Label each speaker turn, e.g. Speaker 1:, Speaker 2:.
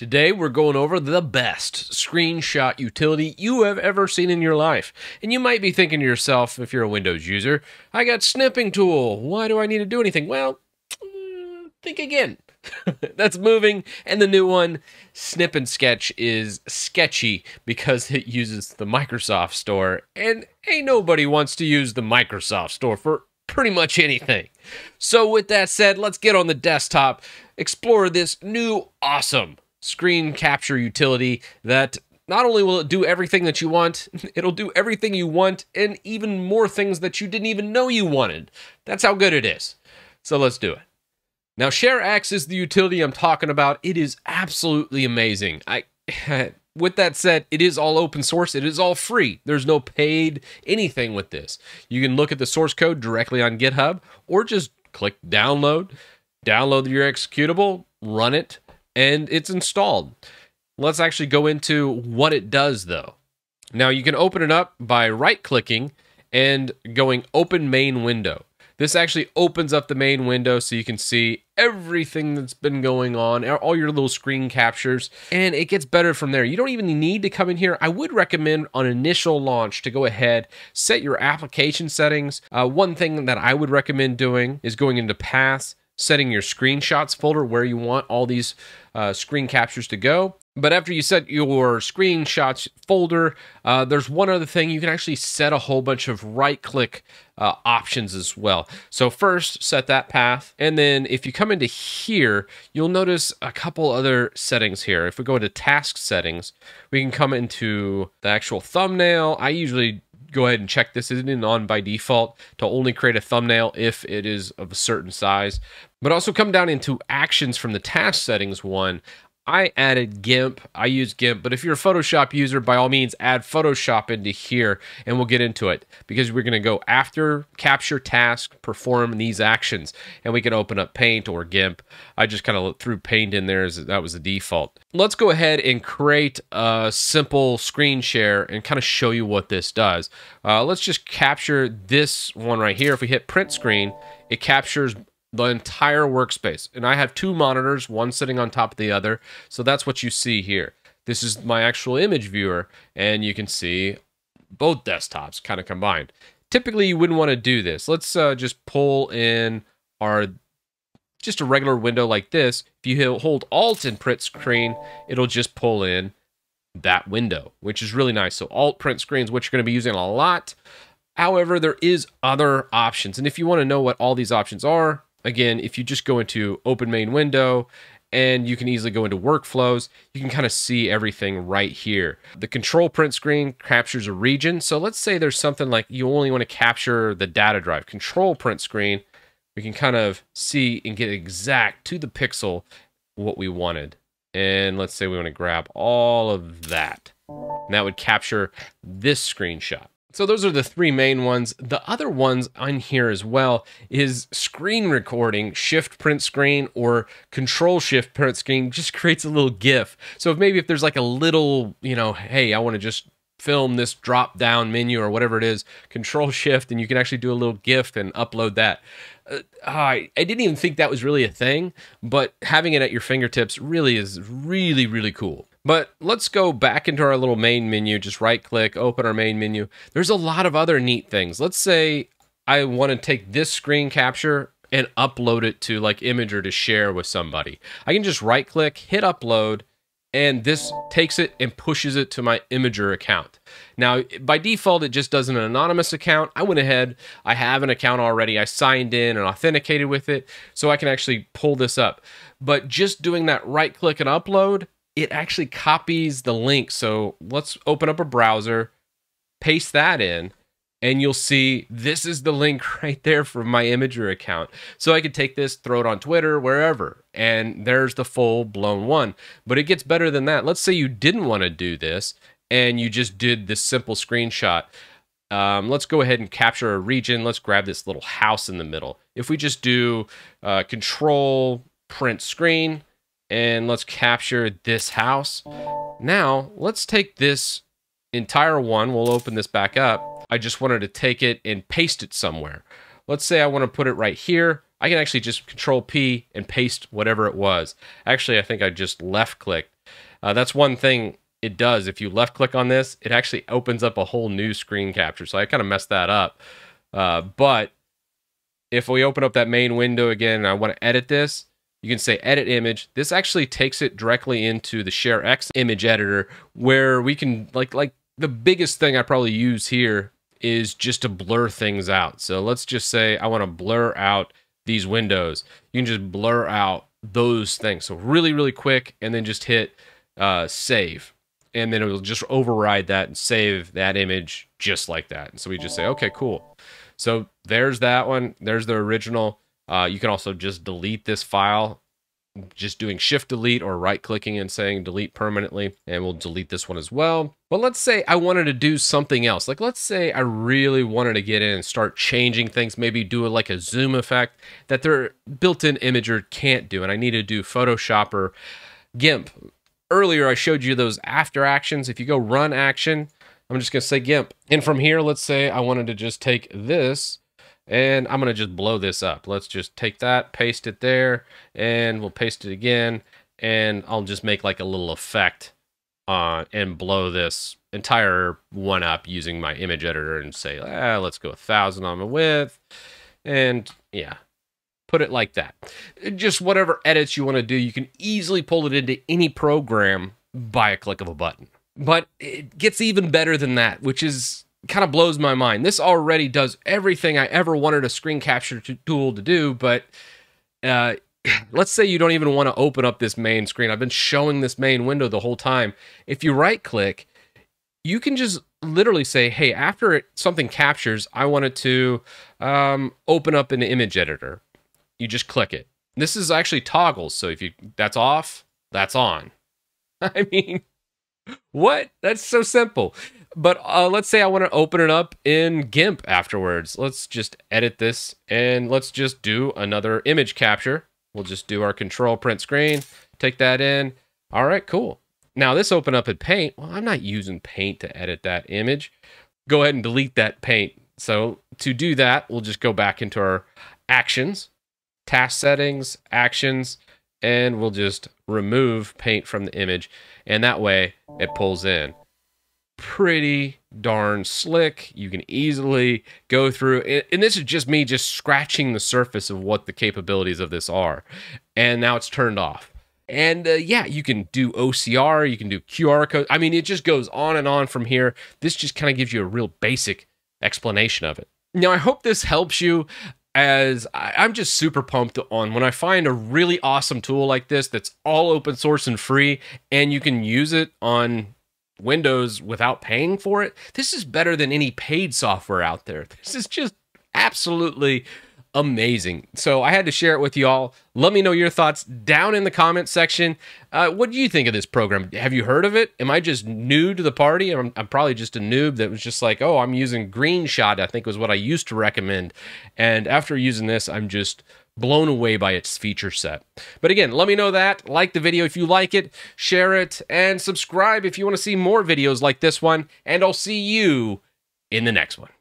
Speaker 1: Today, we're going over the best screenshot utility you have ever seen in your life. And you might be thinking to yourself, if you're a Windows user, I got snipping tool. Why do I need to do anything? Well, mm, think again. That's moving. And the new one, Snip and Sketch, is sketchy because it uses the Microsoft Store. And ain't nobody wants to use the Microsoft Store for pretty much anything. So, with that said, let's get on the desktop, explore this new awesome screen capture utility that not only will it do everything that you want, it'll do everything you want and even more things that you didn't even know you wanted. That's how good it is. So let's do it. Now, ShareX is the utility I'm talking about. It is absolutely amazing. I, with that said, it is all open source. It is all free. There's no paid anything with this. You can look at the source code directly on GitHub or just click download, download your executable, run it, and it's installed. Let's actually go into what it does though. Now you can open it up by right clicking and going open main window. This actually opens up the main window so you can see everything that's been going on, all your little screen captures, and it gets better from there. You don't even need to come in here. I would recommend on initial launch to go ahead, set your application settings. Uh, one thing that I would recommend doing is going into Pass setting your screenshots folder where you want all these uh, screen captures to go. But after you set your screenshots folder, uh, there's one other thing. You can actually set a whole bunch of right click uh, options as well. So, first, set that path. And then if you come into here, you'll notice a couple other settings here. If we go into task settings, we can come into the actual thumbnail. I usually go ahead and check this in on by default to only create a thumbnail if it is of a certain size. But also come down into actions from the task settings one. I added GIMP. I use GIMP, but if you're a Photoshop user, by all means, add Photoshop into here and we'll get into it because we're going to go after capture task, perform these actions, and we can open up Paint or GIMP. I just kind of threw Paint in there as that was the default. Let's go ahead and create a simple screen share and kind of show you what this does. Uh, let's just capture this one right here. If we hit print screen, it captures the entire workspace. And I have two monitors, one sitting on top of the other. So that's what you see here. This is my actual image viewer, and you can see both desktops kind of combined. Typically, you wouldn't want to do this. Let's uh, just pull in our just a regular window like this. If you hold Alt and print screen, it'll just pull in that window, which is really nice. So Alt print screens, which you're going to be using a lot. However, there is other options. And if you want to know what all these options are, again, if you just go into open main window and you can easily go into workflows, you can kind of see everything right here. The control print screen captures a region. So let's say there's something like you only want to capture the data drive. Control print screen, we can kind of see and get exact to the pixel what we wanted. And let's say we want to grab all of that. And that would capture this screenshot. So those are the three main ones. The other ones on here as well is screen recording, shift print screen or control shift print screen just creates a little GIF. So if maybe if there's like a little, you know, hey, I want to just film this drop down menu or whatever it is, control shift, and you can actually do a little GIF and upload that. Uh, I, I didn't even think that was really a thing, but having it at your fingertips really is really, really cool. But let's go back into our little main menu. Just right click, open our main menu. There's a lot of other neat things. Let's say I want to take this screen capture and upload it to like Imager to share with somebody. I can just right click, hit upload, and this takes it and pushes it to my Imager account. Now, by default, it just does an anonymous account. I went ahead, I have an account already, I signed in and authenticated with it, so I can actually pull this up. But just doing that right click and upload it actually copies the link. So let's open up a browser, paste that in, and you'll see this is the link right there from my Imager account. So I could take this, throw it on Twitter, wherever, and there's the full blown one. But it gets better than that. Let's say you didn't want to do this and you just did this simple screenshot. Um, let's go ahead and capture a region. Let's grab this little house in the middle. If we just do uh, control print screen, and let's capture this house. Now, let's take this entire one. We'll open this back up. I just wanted to take it and paste it somewhere. Let's say I want to put it right here. I can actually just control P and paste whatever it was. Actually, I think I just left clicked. Uh, that's one thing it does. If you left click on this, it actually opens up a whole new screen capture. So I kind of messed that up. Uh, but if we open up that main window again and I want to edit this, you can say edit image. This actually takes it directly into the ShareX image editor where we can like like the biggest thing I probably use here is just to blur things out. So let's just say I want to blur out these windows. You can just blur out those things. So really, really quick, and then just hit uh, save. And then it'll just override that and save that image just like that. And so we just say, okay, cool. So there's that one. There's the original. Uh, you can also just delete this file just doing shift delete or right clicking and saying delete permanently and we'll delete this one as well. But let's say I wanted to do something else. Like let's say I really wanted to get in and start changing things, maybe do like a zoom effect that their built-in imager can't do and I need to do Photoshop or GIMP. Earlier I showed you those after actions. If you go run action, I'm just going to say GIMP. And from here, let's say I wanted to just take this and I'm going to just blow this up. Let's just take that, paste it there, and we'll paste it again. And I'll just make like a little effect uh, and blow this entire one up using my image editor and say, ah, let's go a thousand on the width. And yeah, put it like that. Just whatever edits you want to do, you can easily pull it into any program by a click of a button. But it gets even better than that, which is kind of blows my mind. This already does everything I ever wanted a screen capture tool to do, but uh, let's say you don't even want to open up this main screen. I've been showing this main window the whole time. If you right click, you can just literally say, hey, after it, something captures, I wanted to um, open up an image editor. You just click it. This is actually toggles, so if you that's off, that's on. I mean, what? That's so simple. But uh, let's say I want to open it up in GIMP afterwards. Let's just edit this and let's just do another image capture. We'll just do our control print screen, take that in. All right, cool. Now this open up in paint. Well, I'm not using paint to edit that image. Go ahead and delete that paint. So to do that, we'll just go back into our actions, task settings, actions, and we'll just remove paint from the image, and that way it pulls in. Pretty darn slick. You can easily go through, and this is just me just scratching the surface of what the capabilities of this are. And now it's turned off. And uh, yeah, you can do OCR, you can do QR code. I mean, it just goes on and on from here. This just kind of gives you a real basic explanation of it. Now, I hope this helps you as I, am just super pumped on when I find a really awesome tool like this that's all open source and free, and you can use it on Windows without paying for it. This is better than any paid software out there. This is just absolutely amazing. So I had to share it with y'all. Let me know your thoughts down in the comments section. Uh, what do you think of this program? Have you heard of it? Am I just new to the party? I'm, I'm probably just a noob that was just like, oh, I'm using Green Shot, I think was what I used to recommend. And after using this, I'm just blown away by its feature set. But again, let me know that. Like the video if you like it, share it, and subscribe if you want to see more videos like this one. And I'll see you in the next one.